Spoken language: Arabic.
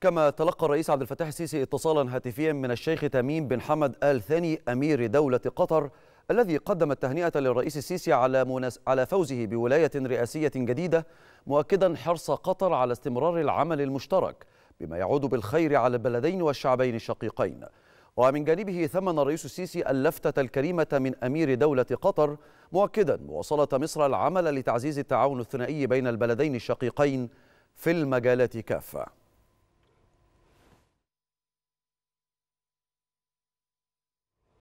كما تلقى الرئيس عبد الفتاح السيسي اتصالا هاتفيا من الشيخ تميم بن حمد آل ثاني أمير دولة قطر الذي قدم التهنئة للرئيس السيسي على, مناس... على فوزه بولاية رئاسية جديدة مؤكدا حرص قطر على استمرار العمل المشترك بما يعود بالخير على البلدين والشعبين الشقيقين ومن جانبه ثمن الرئيس السيسي اللفتة الكريمة من أمير دولة قطر مؤكدا مواصلة مصر العمل لتعزيز التعاون الثنائي بين البلدين الشقيقين في المجالات كافة